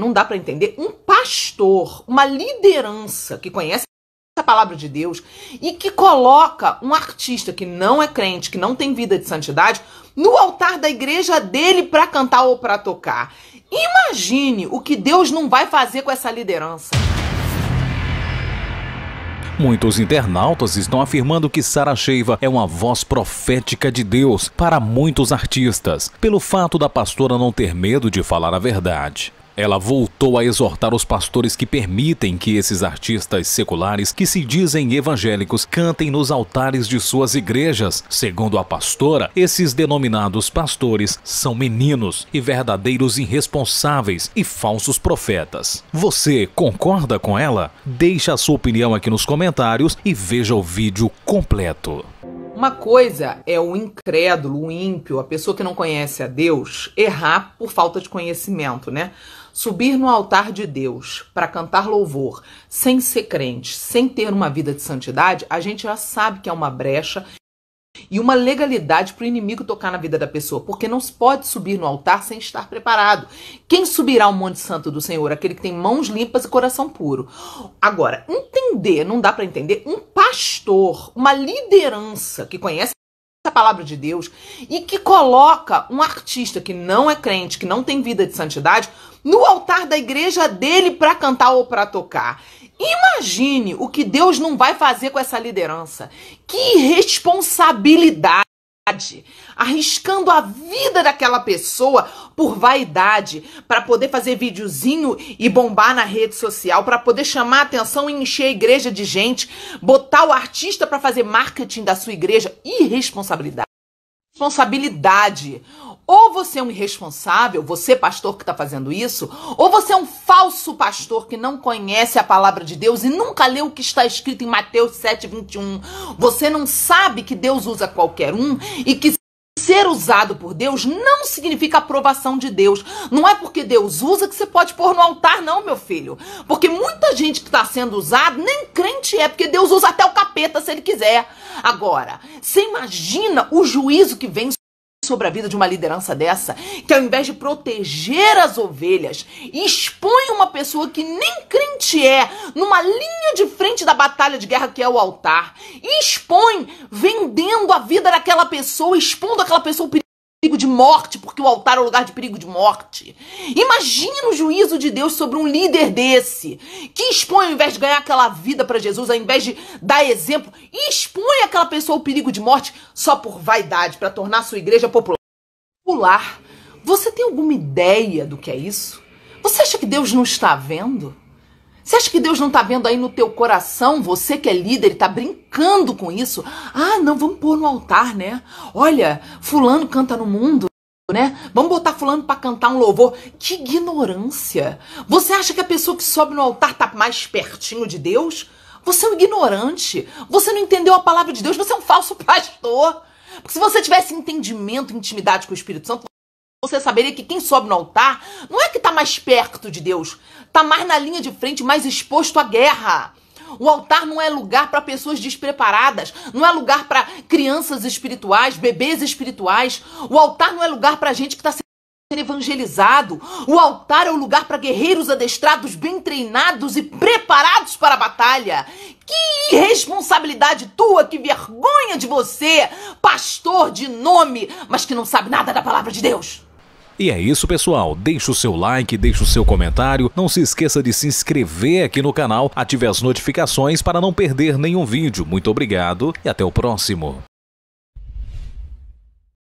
não dá para entender, um pastor, uma liderança que conhece a palavra de Deus e que coloca um artista que não é crente, que não tem vida de santidade, no altar da igreja dele para cantar ou para tocar. Imagine o que Deus não vai fazer com essa liderança. Muitos internautas estão afirmando que Sara Sheiva é uma voz profética de Deus para muitos artistas, pelo fato da pastora não ter medo de falar a verdade. Ela voltou a exortar os pastores que permitem que esses artistas seculares que se dizem evangélicos cantem nos altares de suas igrejas. Segundo a pastora, esses denominados pastores são meninos e verdadeiros irresponsáveis e falsos profetas. Você concorda com ela? Deixe a sua opinião aqui nos comentários e veja o vídeo completo. Uma coisa é o incrédulo, o ímpio, a pessoa que não conhece a Deus, errar por falta de conhecimento, né? Subir no altar de Deus para cantar louvor, sem ser crente, sem ter uma vida de santidade, a gente já sabe que é uma brecha e uma legalidade para o inimigo tocar na vida da pessoa, porque não se pode subir no altar sem estar preparado. Quem subirá ao Monte Santo do Senhor? Aquele que tem mãos limpas e coração puro. Agora, entender, não dá para entender, entender pastor, uma liderança que conhece a palavra de Deus e que coloca um artista que não é crente, que não tem vida de santidade, no altar da igreja dele para cantar ou para tocar. Imagine o que Deus não vai fazer com essa liderança. Que responsabilidade! arriscando a vida daquela pessoa por vaidade, para poder fazer videozinho e bombar na rede social, para poder chamar atenção e encher a igreja de gente, botar o artista para fazer marketing da sua igreja, irresponsabilidade. Responsabilidade. Ou você é um irresponsável, você pastor que está fazendo isso, ou você é um falso pastor que não conhece a palavra de Deus e nunca leu o que está escrito em Mateus 7, 21. Você não sabe que Deus usa qualquer um e que ser usado por Deus não significa aprovação de Deus. Não é porque Deus usa que você pode pôr no altar, não, meu filho. Porque muita gente que está sendo usada nem crente é, porque Deus usa até o capeta se ele quiser. Agora, você imagina o juízo que vem sobre a vida de uma liderança dessa, que ao invés de proteger as ovelhas, expõe uma pessoa que nem crente é numa linha de frente da batalha de guerra que é o altar, expõe vendendo a vida daquela pessoa, expondo aquela pessoa de morte, porque o altar é o lugar de perigo de morte. Imagina o juízo de Deus sobre um líder desse, que expõe, ao invés de ganhar aquela vida para Jesus, ao invés de dar exemplo, expõe aquela pessoa ao perigo de morte só por vaidade, para tornar sua igreja popular. Você tem alguma ideia do que é isso? Você acha que Deus não está vendo? Você acha que Deus não está vendo aí no teu coração, você que é líder, está brincando com isso? Ah, não, vamos pôr no altar, né? Olha, fulano canta no mundo, né? Vamos botar fulano para cantar um louvor. Que ignorância! Você acha que a pessoa que sobe no altar tá mais pertinho de Deus? Você é um ignorante. Você não entendeu a palavra de Deus, você é um falso pastor. Porque se você tivesse entendimento, intimidade com o Espírito Santo, você saberia que quem sobe no altar não é que está mais perto de Deus, está mais na linha de frente, mais exposto à guerra. O altar não é lugar para pessoas despreparadas, não é lugar para crianças espirituais, bebês espirituais. O altar não é lugar para gente que está sendo evangelizado. O altar é o lugar para guerreiros adestrados, bem treinados e preparados para a batalha. Que irresponsabilidade tua, que vergonha de você, pastor de nome, mas que não sabe nada da palavra de Deus. E é isso, pessoal. Deixe o seu like, deixe o seu comentário. Não se esqueça de se inscrever aqui no canal, ative as notificações para não perder nenhum vídeo. Muito obrigado e até o próximo.